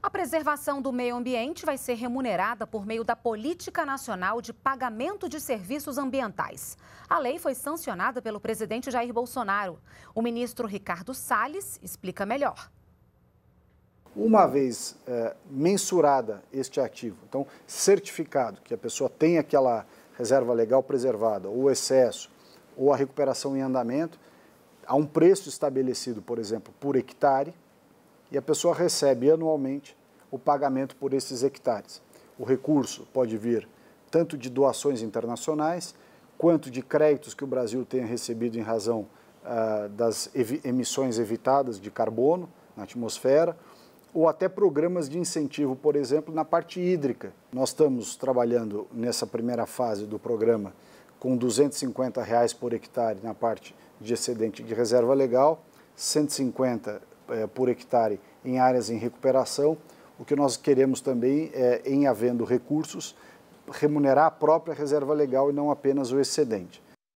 A preservação do meio ambiente vai ser remunerada por meio da Política Nacional de Pagamento de Serviços Ambientais. A lei foi sancionada pelo presidente Jair Bolsonaro. O ministro Ricardo Salles explica melhor. Uma vez é, mensurada este ativo, então certificado que a pessoa tem aquela reserva legal preservada, ou excesso, ou a recuperação em andamento, a um preço estabelecido, por exemplo, por hectare, e a pessoa recebe anualmente o pagamento por esses hectares. O recurso pode vir tanto de doações internacionais, quanto de créditos que o Brasil tenha recebido em razão ah, das emissões evitadas de carbono na atmosfera, ou até programas de incentivo, por exemplo, na parte hídrica. Nós estamos trabalhando nessa primeira fase do programa com R$ 250 reais por hectare na parte de excedente de reserva legal, 150 eh, por hectare em áreas em recuperação. O que nós queremos também é, em havendo recursos, remunerar a própria reserva legal e não apenas o excedente.